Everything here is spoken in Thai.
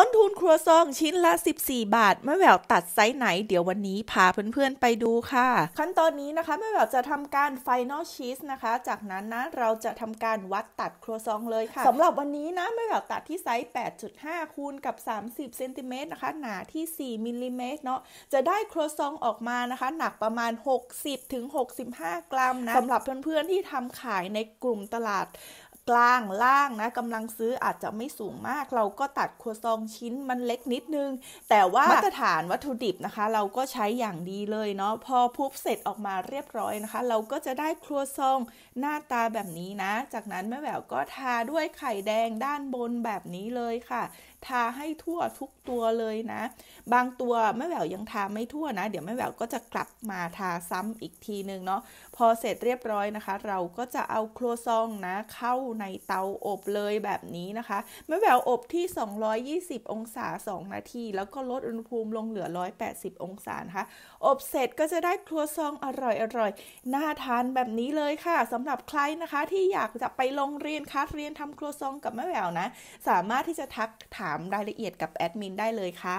ต้นทุนครัวซองชิ้นละ 14 บาทแม่แววตัดไซส์ไหนเดี๋ยววันนี้พาเพื่อนๆไปดูค่ะ ขั้นตอนนี้นะคะแม่แววจะทำการไฟนอลชีสนะคะ จากนั้นนะ เราจะทำการวัดตัดครัวซองเลยค่ะ สำหรับวันนี้นะแม่แววตัดที่ไซส์ 8.5 คูณกับ 30 เซนติเมตรนะคะ หนาที่ 4 มิลลิเมตรเนาะจะได้ครัวซองออกมานะคะ หนักประมาณ 60ถึง65 กรัมนะสำหรับเพื่อนๆที่ทำขายในกลุ่มตลาด กลางล่างนะกำลังซื้ออาจจะไม่สูงมาก เราก็ตัดครัวซองชิ้นมันเล็กนิดนึง แต่ว่ามาตรฐานวัตถุดิบนะคะ เราก็ใช้อย่างดีเลยเนาะ พอพุบเสร็จออกมาเรียบร้อยนะคะ เราก็จะได้ครัวซองหน้าตาแบบนี้นะ จากนั้นแม่แววก็ทาด้วยไข่แดงด้านบนแบบนี้เลยค่ะ ทาให้ทั่วทุกตัวเลยนะ บางตัวแม่แววยังทาไม่ทั่วนะ เดี๋ยวแม่แววก็จะกลับมาทาซ้ำอีกทีนึงเนาะ พอเสร็จเรียบร้อยนะคะ เราก็จะเอาครัวซองนะ เข้าในเตาอบเลยแบบนี้นะคะ แม่แววอบที่ 220 2 0องศา 2 นาที แล้วก็ลดอุณหภูมิลงเหลือ 180 องศานะคะอบเสร็จก็จะได้ครัวซองอร่อยอร่อยน่าทานแบบนี้เลยค่ะสำหรับใครนะคะที่อยากจะไปลงเรียนคัดเรียนทำครัวซองกับแม่แววนะ สามารถที่จะทักถามรายละเอียดกับแอดมินได้เลยค่ะ